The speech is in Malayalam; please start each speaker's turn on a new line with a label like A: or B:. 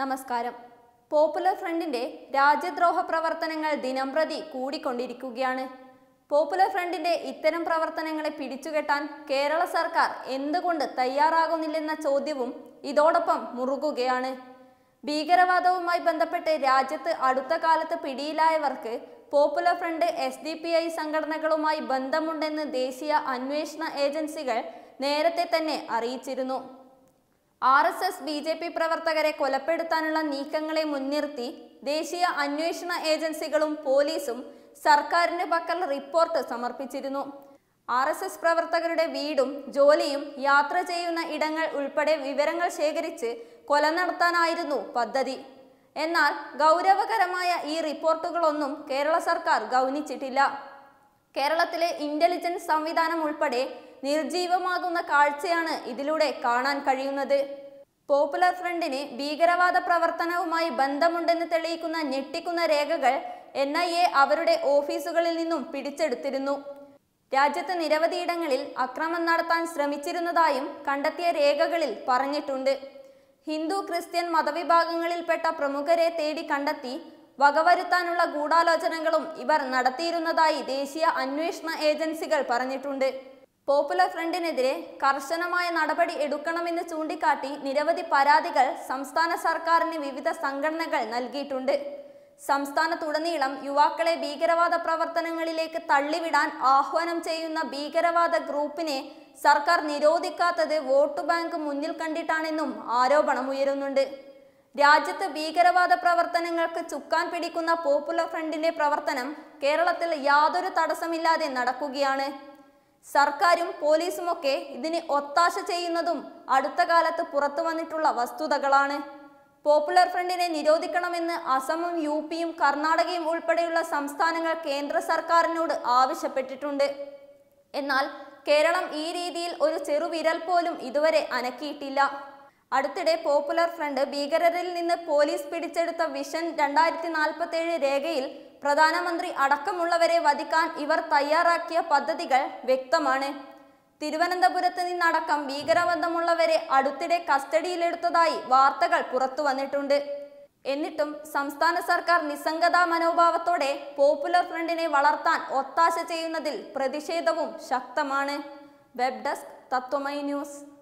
A: നമസ്കാരം പോപ്പുലർ ഫ്രണ്ടിന്റെ രാജ്യദ്രോഹ പ്രവർത്തനങ്ങൾ ദിനംപ്രതി കൂടിക്കൊണ്ടിരിക്കുകയാണ് പോപ്പുലർ ഫ്രണ്ടിന്റെ ഇത്തരം പ്രവർത്തനങ്ങളെ പിടിച്ചുകെട്ടാൻ കേരള സർക്കാർ എന്തുകൊണ്ട് തയ്യാറാകുന്നില്ലെന്ന ചോദ്യവും ഇതോടൊപ്പം മുറുകുകയാണ് ഭീകരവാദവുമായി ബന്ധപ്പെട്ട് രാജ്യത്ത് അടുത്ത കാലത്ത് പിടിയിലായവർക്ക് popular front S D P I സംഘടനകളുമായി ബന്ധമുണ്ടെന്ന് ദേശീയ അന്വേഷണ ഏജൻസികൾ നേരത്തെ തന്നെ അറിയിച്ചിരുന്നു R S S B J P പ്രവർത്തകരെ കൊലപ്പെടുത്താനുള്ള നീക്കങ്ങളെ മുൻനിർത്തി ദേശീയ അന്വേഷണ ഏജൻസികളും പോലീസും സർക്കാരിന് പക്കൽ റിപ്പോർട്ട് സമർപ്പിച്ചിരുന്നു ആർ എസ് എസ് പ്രവർത്തകരുടെ വീടും ജോലിയും യാത്ര ചെയ്യുന്ന ഇടങ്ങൾ ഉൾപ്പെടെ വിവരങ്ങൾ ശേഖരിച്ച് കൊല നടത്താനായിരുന്നു പദ്ധതി എന്നാൽ ഗൗരവകരമായ ഈ റിപ്പോർട്ടുകളൊന്നും കേരള സർക്കാർ ഗൗനിച്ചിട്ടില്ല കേരളത്തിലെ ഇന്റലിജൻസ് സംവിധാനം ഉൾപ്പെടെ നിർജീവമാകുന്ന കാഴ്ചയാണ് ഇതിലൂടെ കാണാൻ കഴിയുന്നത് പോപ്പുലർ ഫ്രണ്ടിന് ഭീകരവാദ പ്രവർത്തനവുമായി ബന്ധമുണ്ടെന്ന് തെളിയിക്കുന്ന ഞെട്ടിക്കുന്ന രേഖകൾ എൻ ഐ എ അവരുടെ ഓഫീസുകളിൽ നിന്നും പിടിച്ചെടുത്തിരുന്നു രാജ്യത്ത് നിരവധിയിടങ്ങളിൽ അക്രമം നടത്താൻ ശ്രമിച്ചിരുന്നതായും കണ്ടെത്തിയ രേഖകളിൽ പറഞ്ഞിട്ടുണ്ട് ഹിന്ദു ക്രിസ്ത്യൻ മതവിഭാഗങ്ങളിൽപ്പെട്ട പ്രമുഖരെ തേടി കണ്ടെത്തി വകവരുത്താനുള്ള ഗൂഢാലോചനകളും ഇവർ നടത്തിയിരുന്നതായി ദേശീയ അന്വേഷണ ഏജൻസികൾ പറഞ്ഞിട്ടുണ്ട് പോപ്പുലർ ഫ്രണ്ടിനെതിരെ കർശനമായ നടപടി എടുക്കണമെന്ന് ചൂണ്ടിക്കാട്ടി നിരവധി പരാതികൾ സംസ്ഥാന സർക്കാരിന് വിവിധ സംഘടനകൾ നൽകിയിട്ടുണ്ട് സംസ്ഥാനത്തുടനീളം യുവാക്കളെ ഭീകരവാദ പ്രവർത്തനങ്ങളിലേക്ക് തള്ളിവിടാൻ ആഹ്വാനം ചെയ്യുന്ന ഭീകരവാദ ഗ്രൂപ്പിനെ സർക്കാർ നിരോധിക്കാത്തത് വോട്ട് ബാങ്ക് മുന്നിൽ കണ്ടിട്ടാണെന്നും ആരോപണം ഉയരുന്നുണ്ട് രാജ്യത്ത് ഭീകരവാദ പ്രവർത്തനങ്ങൾക്ക് ചുക്കാൻ പിടിക്കുന്ന പോപ്പുലർ ഫ്രണ്ടിന്റെ പ്രവർത്തനം കേരളത്തിൽ യാതൊരു തടസ്സമില്ലാതെ നടക്കുകയാണ് സർക്കാരും പോലീസുമൊക്കെ ഇതിന് ഒത്താശ ചെയ്യുന്നതും അടുത്ത കാലത്ത് പുറത്തു വന്നിട്ടുള്ള വസ്തുതകളാണ് പോപ്പുലർ ഫ്രണ്ടിനെ നിരോധിക്കണമെന്ന് അസമും യു പിയും കർണാടകയും ഉൾപ്പെടെയുള്ള സംസ്ഥാനങ്ങൾ കേന്ദ്ര സർക്കാരിനോട് ആവശ്യപ്പെട്ടിട്ടുണ്ട് എന്നാൽ കേരളം ഈ രീതിയിൽ ഒരു ചെറുവിരൽ പോലും ഇതുവരെ അനക്കിയിട്ടില്ല അടുത്തിടെ പോപ്പുലർ ഫ്രണ്ട് ഭീകരരിൽ നിന്ന് പോലീസ് പിടിച്ചെടുത്ത വിഷൻ രണ്ടായിരത്തി രേഖയിൽ പ്രധാനമന്ത്രി അടക്കമുള്ളവരെ വധിക്കാൻ ഇവർ തയ്യാറാക്കിയ പദ്ധതികൾ വ്യക്തമാണ് തിരുവനന്തപുരത്ത് നിന്നടക്കം ഭീകരബന്ധമുള്ളവരെ അടുത്തിടെ കസ്റ്റഡിയിലെടുത്തതായി വാർത്തകൾ പുറത്തു വന്നിട്ടുണ്ട് എന്നിട്ടും സംസ്ഥാന സർക്കാർ നിസ്സംഗതാ മനോഭാവത്തോടെ പോപ്പുലർ ഫ്രണ്ടിനെ വളർത്താൻ ഒത്താശ ചെയ്യുന്നതിൽ പ്രതിഷേധവും ശക്തമാണ് വെബ് ഡെസ്ക് തത്വമൈ ന്യൂസ്